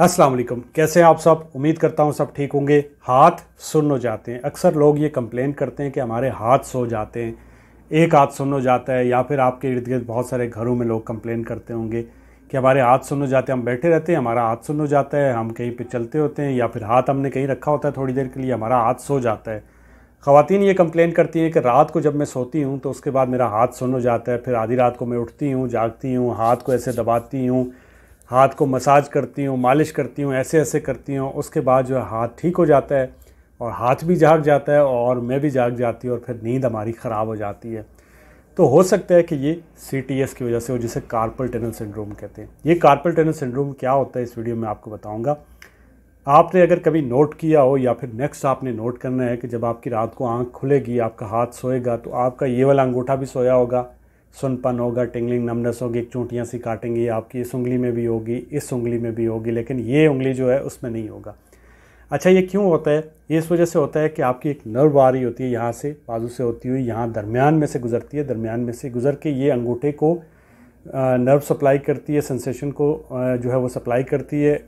अस्सलाम वालेकुम कैसे हैं आप सब उम्मीद करता हूँ सब ठीक होंगे हाथ सुन्न हो जाते हैं अक्सर लोग ये कंप्लेन करते हैं कि हमारे हाथ सो जाते हैं एक हाथ सुन्न हो जाता है या फिर आपके इर्द गिर्द बहुत सारे घरों में लोग कंप्लेन करते होंगे कि हमारे हाथ सुन्न हो जाते हैं हम बैठे रहते हैं हमारा हाथ सुन्न हो जाता है हम कहीं पर चलते होते हैं या फिर हाथ हमने कहीं रखा होता है थोड़ी देर के लिए हमारा हाथ सो जाता है ख़वान ये कंप्लेन करती हैं कि रात को जब मैं सोती हूँ तो उसके बाद मेरा हाथ सुन्न हो जाता है फिर आधी रात को मैं उठती हूँ जागती हूँ हाथ को ऐसे दबाती हूँ हाथ को मसाज करती हूँ मालिश करती हूँ ऐसे ऐसे करती हूँ उसके बाद जो है हाथ ठीक हो जाता है और हाथ भी जाग जाता है और मैं भी जाग जाती हूँ और फिर नींद हमारी ख़राब हो जाती है तो हो सकता है कि ये सी की वजह से हो जिसे कार्पल टनल सिंड्रोम कहते हैं ये कार्पल टनल सिंड्रोम क्या होता है इस वीडियो में आपको बताऊँगा आपने अगर कभी नोट किया हो या फिर नेक्स्ट आपने नोट करना है कि जब आपकी रात को आंख खुलेगी आपका हाथ सोएगा तो आपका ये वाला अंगूठा भी सोया होगा सुनपन होगा टिंगलिंग नमनेस होगी एक चूंटियाँ सी काटेंगी आपकी इस उंगली में भी होगी इस उंगली में भी होगी लेकिन ये उंगली जो है उसमें नहीं होगा अच्छा ये क्यों होता है ये इस वजह से होता है कि आपकी एक नर्व आ रही होती है यहाँ से बाजू से होती हुई यहाँ दरमियान में से गुजरती है दरमियान में से गुजर के ये अंगूठे को नर्व सप्लाई करती है सेंसेशन को जो है वो सप्लाई करती है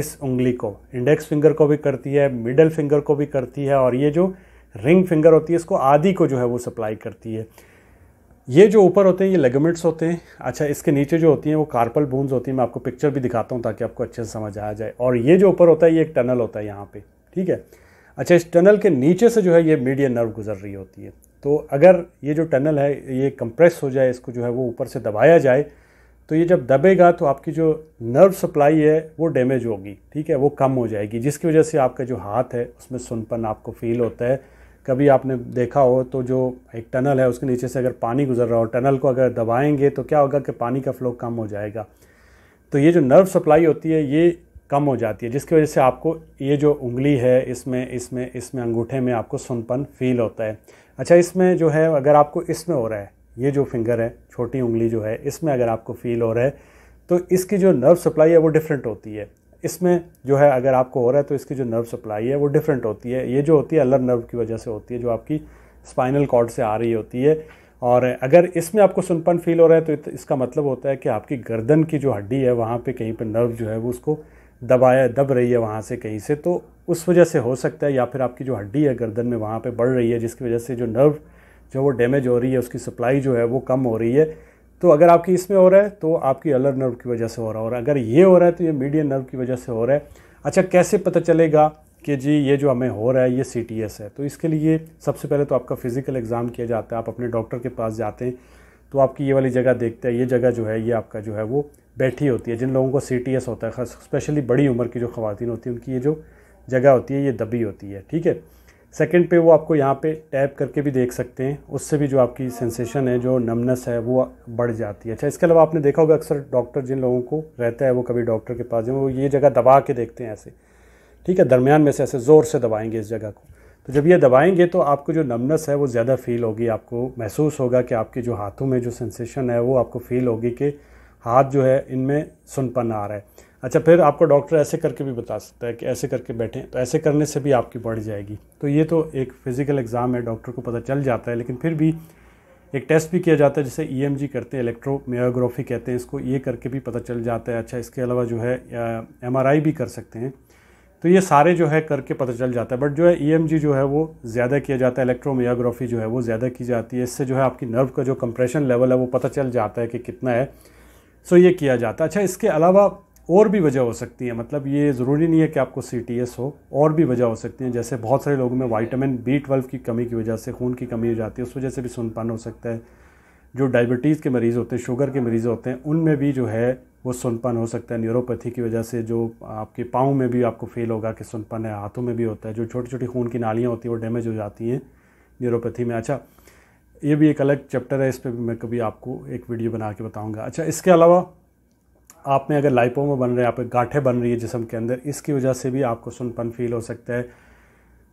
इस उंगली को इंडेक्स फिंगर को भी करती है मिडल फिंगर को भी करती है और ये जो रिंग फिंगर होती है इसको आदि को जो है वो सप्लाई करती है ये जो ऊपर होते हैं ये लेगमेंट्स होते हैं अच्छा इसके नीचे जो होती हैं वो कार्पल बोन्स होती हैं मैं आपको पिक्चर भी दिखाता हूँ ताकि आपको अच्छे से समझ आ जाए और ये जो ऊपर होता है ये एक टनल होता है यहाँ पे ठीक है अच्छा इस टनल के नीचे से जो है ये मीडियन नर्व गुजर रही होती है तो अगर ये जो टनल है ये कंप्रेस हो जाए इसको जो है वो ऊपर से दबाया जाए तो ये जब दबेगा तो आपकी जो नर्व सप्लाई है वो डैमेज होगी ठीक है वो कम हो जाएगी जिसकी वजह से आपका जो हाथ है उसमें सुनपन आपको फील होता है कभी आपने देखा हो तो जो एक टनल है उसके नीचे से अगर पानी गुजर रहा हो टनल को अगर दबाएंगे तो क्या होगा कि पानी का फ्लो कम हो जाएगा तो ये जो नर्व सप्लाई होती है ये कम हो जाती है जिसकी वजह से आपको ये जो उंगली है इसमें इसमें इसमें अंगूठे में आपको सुनपन फील होता है अच्छा इसमें जो है अगर आपको इसमें हो रहा है ये जो फिंगर है छोटी उंगली जो है इसमें अगर आपको फील हो रहा है तो इसकी जो नर्व सप्लाई है वो डिफरेंट होती है इसमें जो है अगर आपको हो रहा है तो इसकी जो नर्व सप्लाई है वो डिफरेंट होती है ये जो होती है अलर नर्व की वजह से होती है जो आपकी स्पाइनल कॉर्ड से आ रही होती है और अगर इसमें आपको सुनपन फील हो रहा है तो इसका मतलब होता है कि आपकी गर्दन की जो हड्डी है वहाँ पे कहीं पे नर्व जो है वो उसको दबाया दब रही है वहाँ से कहीं से तो उस वजह से हो सकता है या फिर आपकी जो हड्डी है गर्दन में वहाँ पर बढ़ रही है जिसकी वजह से जो नर्व जो वो डैमेज हो रही है उसकी सप्लाई जो है वो कम हो रही है तो अगर आपकी इसमें हो रहा है तो आपकी अलर नर्व की वजह से हो रहा है और अगर ये हो रहा है तो ये मीडियन नर्व की वजह से हो रहा है अच्छा कैसे पता चलेगा कि जी ये जो हमें हो रहा है ये सी है तो इसके लिए सबसे पहले तो आपका फ़िज़िकल एग्ज़ाम किया जाता है आप अपने डॉक्टर के पास जाते हैं तो आपकी ये वाली जगह देखते हैं ये जगह जो है ये आपका जो है वो बैठी होती है जिन लोगों को सी होता है स्पेशली बड़ी उम्र की जो खवतिन होती हैं उनकी ये जो जगह होती है ये दबी होती है ठीक है सेकंड पे वो आपको यहाँ पे टैप करके भी देख सकते हैं उससे भी जो आपकी सेंसेशन है जो नमनस है वो बढ़ जाती है अच्छा इसके अलावा आपने देखा होगा अक्सर डॉक्टर जिन लोगों को रहता है वो कभी डॉक्टर के पास जाए वो ये जगह दबा के देखते हैं ऐसे ठीक है दरमियान में से ऐसे ज़ोर से दबाएंगे इस जगह को तो जब ये दबाएंगे तो आपको जो नमनस है वो ज़्यादा फील होगी आपको महसूस होगा कि आपके जो हाथों में जो सेंसेशन है वो आपको फील होगी कि हाथ जो है इनमें सुनपन आ रहा है अच्छा फिर आपको डॉक्टर ऐसे करके भी बता सकता है कि ऐसे करके बैठें तो ऐसे करने से भी आपकी बढ़ जाएगी तो ये तो एक फ़िज़िकल एग्ज़ाम है डॉक्टर को पता चल जाता है लेकिन फिर भी एक टेस्ट भी किया जाता है जिसे ई e करते हैं इलेक्ट्रोमियोग्राफी कहते हैं इसको ये करके भी पता चल जाता है अच्छा इसके अलावा जो है एम भी कर सकते हैं तो ये सारे जो है करके पता चल जाता है बट जो है ई e जो है वो ज़्यादा किया जाता है इलेक्ट्रोमियोग्राफी जो है वो ज़्यादा की जाती है इससे जो है आपकी नर्व का जो कंप्रेशन लेवल है वो पता चल जाता है कि कितना है सो ये किया जाता है अच्छा इसके अलावा और भी वजह हो सकती है मतलब ये ज़रूरी नहीं है कि आपको सी हो और भी वजह हो सकती है जैसे बहुत सारे लोगों में वाइटामिन बी ट्वेल्व की कमी की वजह से खून की कमी हो जाती है उस वजह से भी सुनपान हो सकता है जो डायबिटीज़ के मरीज़ होते हैं शुगर के मरीज़ होते हैं उनमें भी जो है वो सुनपन हो सकता है न्यूरोपैथी की वजह से जो आपके पाँव में भी आपको फील होगा कि सुनपन है हाथों में भी होता है जो छोटी छोटी खून की नालियाँ होती हैं वो डैमेज हो जाती हैं न्यूरोपैथी में अच्छा ये भी एक अलग चैप्टर है इस पर भी मैं कभी आपको एक वीडियो बना के बताऊँगा अच्छा इसके अलावा आप में अगर लाइपोमा बन रहे हैं आप गाठे बन रही है जिसम के अंदर इसकी वजह से भी आपको सुनपन फील हो सकता है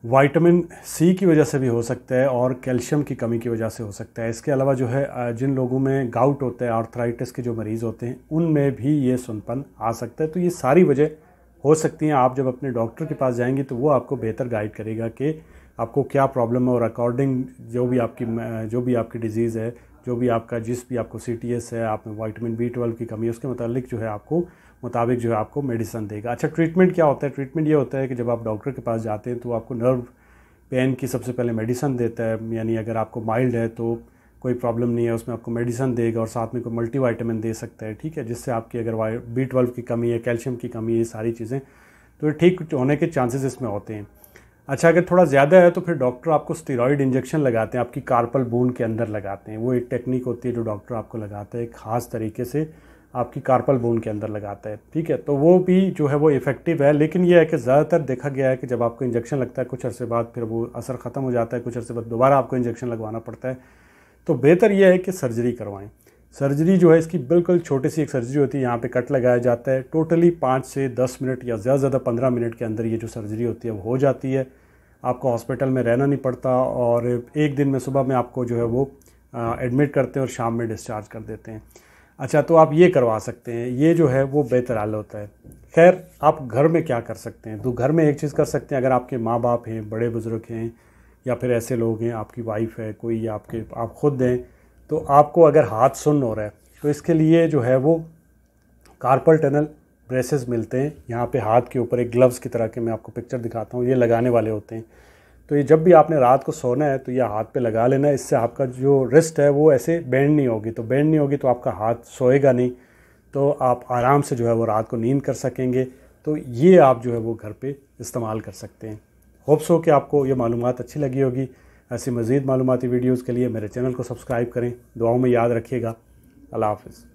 वाइटामिन सी की वजह से भी हो सकता है और कैल्शियम की कमी की वजह से हो सकता है इसके अलावा जो है जिन लोगों में गाउट होता है आर्थराइटिस के जो मरीज़ होते हैं उनमें भी ये सुनपन आ सकता है तो ये सारी वजह हो सकती हैं आप जब अपने डॉक्टर के पास जाएंगे तो वो आपको बेहतर गाइड करेगा कि आपको क्या प्रॉब्लम है और अकॉर्डिंग जो भी आपकी जो भी आपकी डिज़ीज़ है जो भी आपका जिस भी आपको सी है आप में वाइटमिन बी ट्वेल्व की कमी है उसके मतलब जो है आपको मुताबिक जो है आपको मेडिसन देगा अच्छा ट्रीटमेंट क्या होता है ट्रीटमेंट ये होता है कि जब आप डॉक्टर के पास जाते हैं तो आपको नर्व पेन की सबसे पहले मेडिसन देता है यानी अगर आपको माइल्ड है तो कोई प्रॉब्लम नहीं है उसमें आपको मेडिसन देगा और साथ में कोई मल्टी वाइटामिन दे सकता है ठीक है जिससे आपकी अगर वाई बी ट्वेल्व की कमी है कैल्शियम की कमी है सारी चीज़ें तो ठीक होने के चांसेस इसमें होते हैं अच्छा अगर थोड़ा ज़्यादा है तो फिर डॉक्टर आपको स्टेरॉइड इंजेक्शन लगाते हैं आपकी कार्पल बोन के अंदर लगाते हैं वो एक टेक्निक होती है जो डॉक्टर आपको लगाता है ख़ास तरीके से आपकी कार्पल बोन के अंदर लगाता है ठीक है तो वो भी जो है वो इफ़ेक्टिव है लेकिन ये है कि ज़्यादातर देखा गया है कि जब आपको इंजेक्शन लगता है कुछ अरसे बाद फिर वो असर ख़त्म हो जाता है कुछ अरसे बाद दोबारा आपको इंजेक्शन लगवाना पड़ता है तो बेहतर यह है कि सर्जरी करवाएँ सर्जरी जो है इसकी बिल्कुल छोटी सी एक सर्जरी होती है यहाँ पे कट लगाया जाता है टोटली पाँच से दस मिनट या ज़्यादा ज़्यादा पंद्रह मिनट के अंदर ये जो सर्जरी होती है वो हो जाती है आपको हॉस्पिटल में रहना नहीं पड़ता और एक दिन में सुबह में आपको जो है वो एडमिट करते हैं और शाम में डिस्चार्ज कर देते हैं अच्छा तो आप ये करवा सकते हैं ये जो है वो बेहतर हाल होता है खैर आप घर में क्या कर सकते हैं तो घर में एक चीज़ कर सकते हैं अगर आपके माँ बाप हैं बड़े बुज़ुर्ग हैं या फिर ऐसे लोग हैं आपकी वाइफ है कोई आपके आप खुद हैं तो आपको अगर हाथ सुन्न हो रहा है तो इसके लिए जो है वो कार्पल टनल ब्रेसेस मिलते हैं यहाँ पे हाथ के ऊपर एक ग्लव्स की तरह के मैं आपको पिक्चर दिखाता हूँ ये लगाने वाले होते हैं तो ये जब भी आपने रात को सोना है तो ये हाथ पे लगा लेना है इससे आपका जो रिस्ट है वो ऐसे बैंड नहीं होगी तो बैंड नहीं होगी तो आपका हाथ सोएगा नहीं तो आप आराम से जो है वो रात को नींद कर सकेंगे तो ये आप जो है वो घर पर इस्तेमाल कर सकते हैं होप्स हो कि आपको ये मालूम अच्छी लगी होगी ऐसी मज़ीद मालूमती वीडियोज़ के लिए मेरे चैनल को सब्सक्राइब करें दुआओं में याद रखिएगा अल्लाह हाफिज़